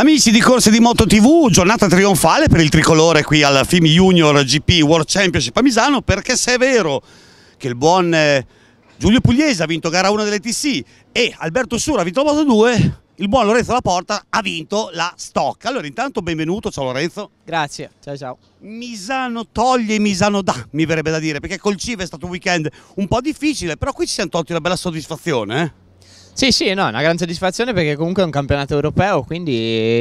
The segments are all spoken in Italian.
Amici di corse di Moto TV, giornata trionfale per il tricolore qui al FIMI Junior GP World Championship a Misano perché se è vero che il buon eh, Giulio Pugliese ha vinto gara 1 delle TC e Alberto Sura ha vinto la Moto 2, il buon Lorenzo La Porta ha vinto la Stocca. Allora intanto benvenuto, ciao Lorenzo. Grazie, ciao ciao. Misano toglie, Misano dà, mi verrebbe da dire, perché col Cive è stato un weekend un po' difficile, però qui ci siamo tolti una bella soddisfazione. Eh? Sì, sì, no, è una gran soddisfazione perché comunque è un campionato europeo, quindi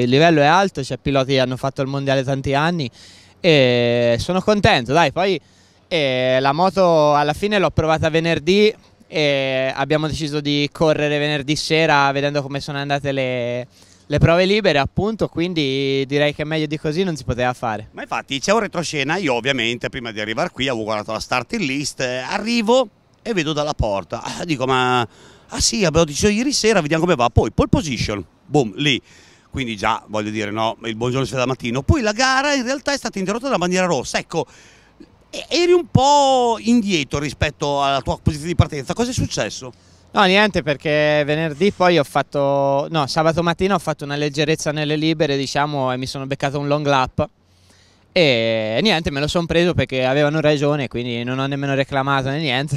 il livello è alto, c'è cioè piloti che hanno fatto il mondiale tanti anni e sono contento, dai, poi eh, la moto alla fine l'ho provata venerdì e abbiamo deciso di correre venerdì sera vedendo come sono andate le, le prove libere appunto quindi direi che meglio di così non si poteva fare ma infatti c'è un retroscena io ovviamente prima di arrivare qui avevo guardato la starting list arrivo e vedo dalla porta ah, dico ma ah sì, abbiamo deciso ieri sera, vediamo come va, poi pole position, boom, lì. Quindi già, voglio dire, no, il buongiorno si fa da mattino. Poi la gara in realtà è stata interrotta dalla bandiera rossa, ecco, eri un po' indietro rispetto alla tua posizione di partenza, cosa è successo? No, niente, perché venerdì poi ho fatto, no, sabato mattina ho fatto una leggerezza nelle libere, diciamo, e mi sono beccato un long lap e niente, me lo sono preso perché avevano ragione, quindi non ho nemmeno reclamato né niente.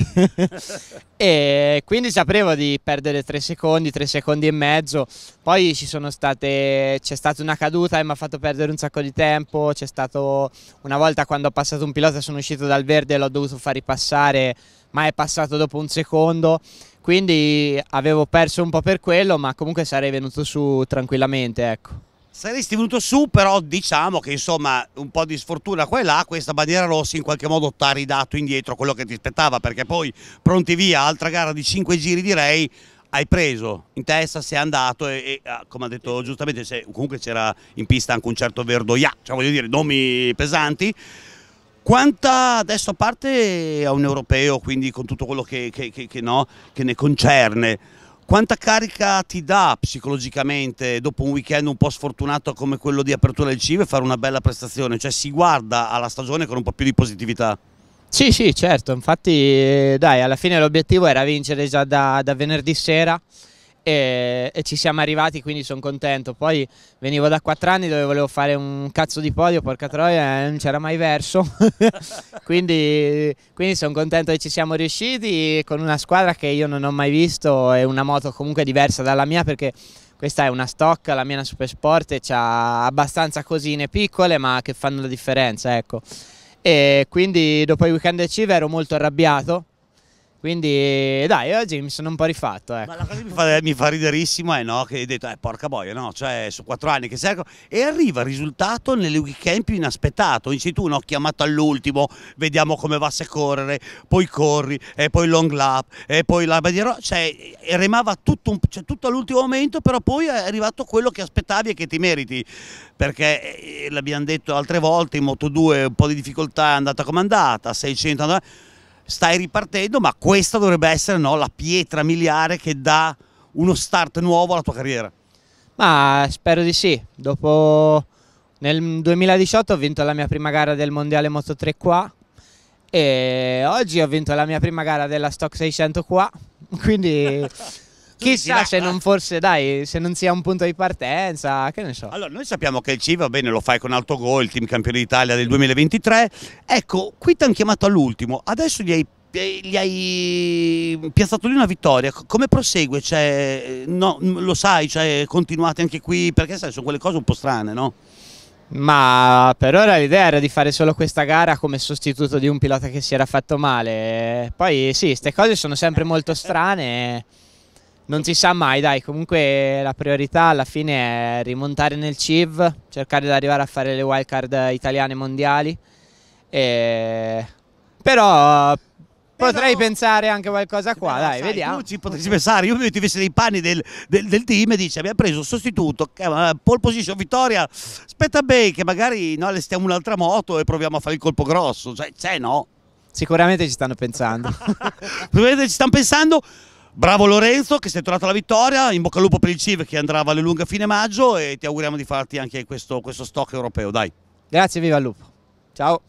e quindi sapevo di perdere tre secondi, tre secondi e mezzo. Poi state, c'è stata una caduta e mi ha fatto perdere un sacco di tempo. C'è stato una volta quando ho passato un pilota, sono uscito dal verde e l'ho dovuto far ripassare, ma è passato dopo un secondo quindi avevo perso un po' per quello, ma comunque sarei venuto su tranquillamente, ecco. Saresti venuto su, però diciamo che insomma un po' di sfortuna qua e là, questa bandiera rossa in qualche modo ti ha ridato indietro quello che ti aspettava, perché poi pronti via, altra gara di 5 giri direi, hai preso in testa, sei andato e, e ah, come ha detto giustamente, comunque c'era in pista anche un certo Verdoia, cioè voglio dire nomi pesanti. Quanta adesso a parte a un europeo, quindi con tutto quello che, che, che, che no, ne concerne, quanta carica ti dà psicologicamente dopo un weekend un po' sfortunato come quello di apertura del CIVE fare una bella prestazione? Cioè si guarda alla stagione con un po' più di positività? Sì, sì, certo, infatti eh, dai, alla fine l'obiettivo era vincere già da, da venerdì sera e, e, ci siamo arrivati quindi sono contento poi venivo da quattro anni dove volevo fare un cazzo di podio porca troia non c'era mai verso quindi, quindi sono contento che ci siamo riusciti con una squadra che io non ho mai visto e una moto comunque diversa dalla mia perché questa è una stock, la mia è una supersport e ha abbastanza cosine piccole ma che fanno la differenza ecco e quindi dopo il weekend del Cive ero molto arrabbiato quindi eh, dai, oggi mi sono un po' rifatto. Ecco. Ma la cosa che mi fa, mi fa riderissimo è no, che hai detto, eh, porca boia, no, cioè su quattro anni che cerco e arriva il risultato nel weekend più inaspettato. Dici tu, no, chiamato all'ultimo, vediamo come va se correre, poi corri, e poi long lap, e poi la bandiera, cioè remava tutto, cioè, tutto all'ultimo momento, però poi è arrivato quello che aspettavi e che ti meriti, perché eh, l'abbiamo detto altre volte, in Moto 2 un po' di difficoltà è andata come andata, 600 andata stai ripartendo, ma questa dovrebbe essere no, la pietra miliare che dà uno start nuovo alla tua carriera. Ma spero di sì. Dopo nel 2018 ho vinto la mia prima gara del Mondiale Moto 3 qua e oggi ho vinto la mia prima gara della Stock 600 qua, quindi Chissà se non esatto. forse, dai, se non sia un punto di partenza, che ne so. Allora, noi sappiamo che il C va bene, lo fai con autogol, il team campione d'Italia del 2023. Ecco, qui ti hanno chiamato all'ultimo, adesso gli hai gli hai piazzato lì una vittoria, come prosegue? Cioè, no, lo sai, cioè, continuate anche qui, perché sai, sono quelle cose un po' strane, no? Ma per ora l'idea era di fare solo questa gara come sostituto di un pilota che si era fatto male. Poi sì, queste cose sono sempre molto strane non si sa mai, dai, comunque la priorità alla fine è rimontare nel CIV, cercare di arrivare a fare le wildcard italiane mondiali, e... però potrei pensare anche qualcosa cioè, qua, dai, sai, vediamo. Tu ci potresti pensare, io mi mettessi nei panni del, del, del, team e dici abbiamo preso un sostituto, pole position, vittoria, aspetta Bay che magari no, allestiamo un'altra moto e proviamo a fare il colpo grosso, cioè c'è no? Sicuramente ci stanno pensando. Sicuramente ci stanno pensando. Bravo Lorenzo che sei tornato alla vittoria, in bocca al lupo per il Civ che andrà a Valle Lunga a fine maggio e ti auguriamo di farti anche questo, questo stock europeo, dai. Grazie, viva il lupo. Ciao.